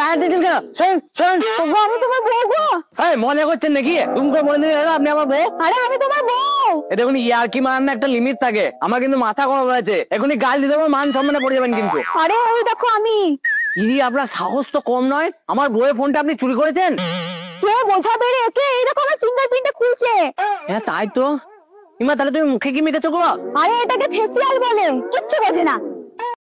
গায়ে কেন শোন আমি তোমার বউ গো মনে করছেন নাকি তুমি মনে আপনি আমার বউ আরে আমি তোমার বউ এ দেখুন একটা লিমিট থাকে আমার কিন্তু মাথা হয়েছে এখনই গাল দিতে মান সম্মানে পড়ে যাবেন কিন্তু আরে ওই দেখো আমি ইরি আপনার সাহস তো কম নয় আমার বউয়ের ফোনটা আপনি চুরি করেছেন তুই বোঝাবে আমার খুলছে হ্যাঁ তাই তো ইমা তাহলে তুমি মুখে কি মেখেছো গো আরে এটাকে ফেসিয়াল বলে কিচ্ছু বোঝে না